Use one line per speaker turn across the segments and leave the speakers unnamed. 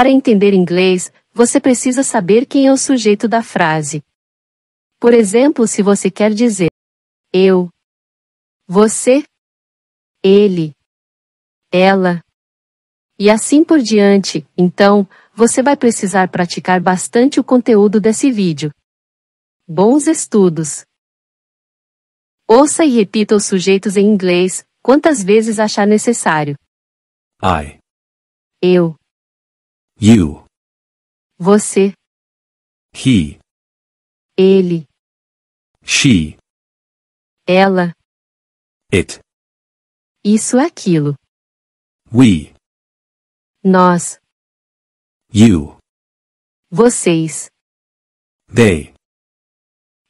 Para entender inglês, você precisa saber quem é o sujeito da frase. Por exemplo, se você quer dizer eu, você, ele, ela e assim por diante, então, você vai precisar praticar bastante o conteúdo desse vídeo. Bons estudos! Ouça e repita os sujeitos em inglês, quantas vezes achar necessário. I. Eu. You. Você. He. Ele. She. Ela. It. Isso é aquilo. We. Nós. You. Vocês. They.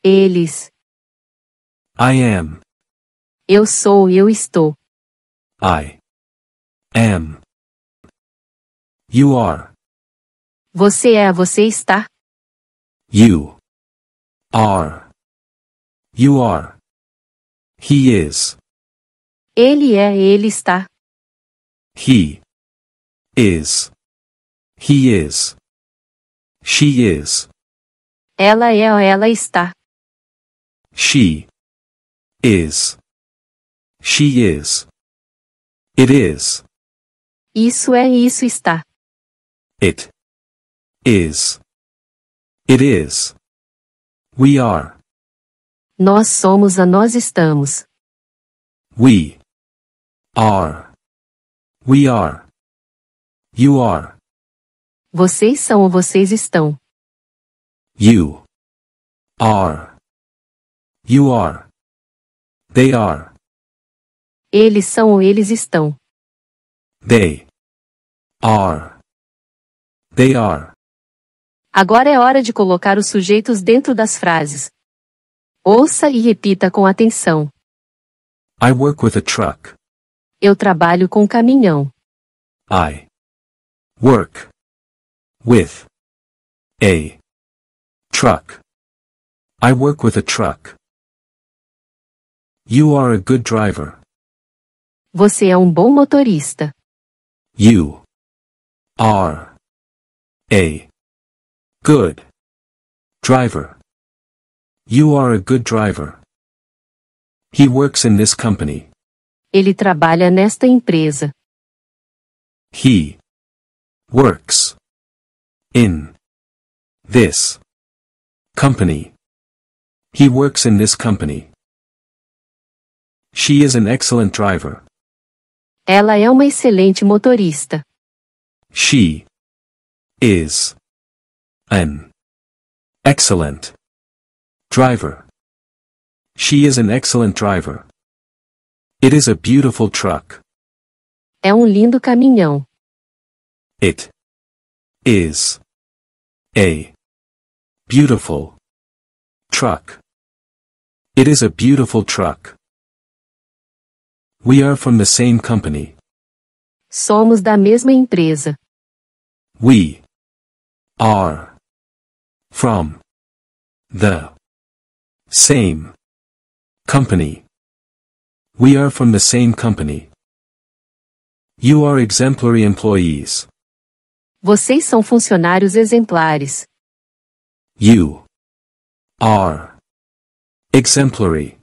Eles.
I am.
Eu sou, eu estou.
I. Am. You are.
Você é, você está.
You are. You are. He is.
Ele é, ele está.
He is. He is. She is.
Ela é, ela está.
She is. She is. It is.
Isso é, isso está.
It is. It is. We are.
Nós somos a nós estamos.
We are. We are. You are.
Vocês são ou vocês estão.
You are. You are. They are.
Eles são ou eles estão.
They are.
They are.
Agora é hora de colocar os sujeitos dentro das frases. Ouça e repita com atenção.
I work with a truck.
Eu trabalho com caminhão.
I work
with a truck. I work with a truck. You are a good driver.
Você é um bom motorista.
You are a Good. Driver.
You are a good driver. He works in this company.
Ele trabalha nesta empresa.
He works
in this company.
He works in this company. She is an excellent driver.
Ela é uma excelente motorista.
She
is an excellent
driver. She is an excellent driver. It is a beautiful truck.
É um lindo caminhão.
It
is a beautiful
truck. It is a beautiful truck. We are from the same company.
Somos da mesma empresa.
We are from the same company. We are from the same company. You are exemplary employees.
Vocês são funcionários exemplares.
You are exemplary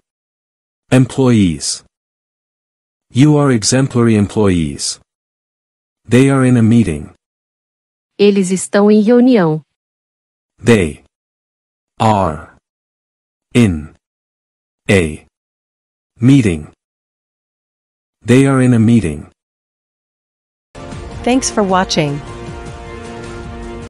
employees. You are exemplary employees. They are in a meeting.
Eles estão em reunião.
They are
in a meeting. They are in a meeting.
Thanks for watching.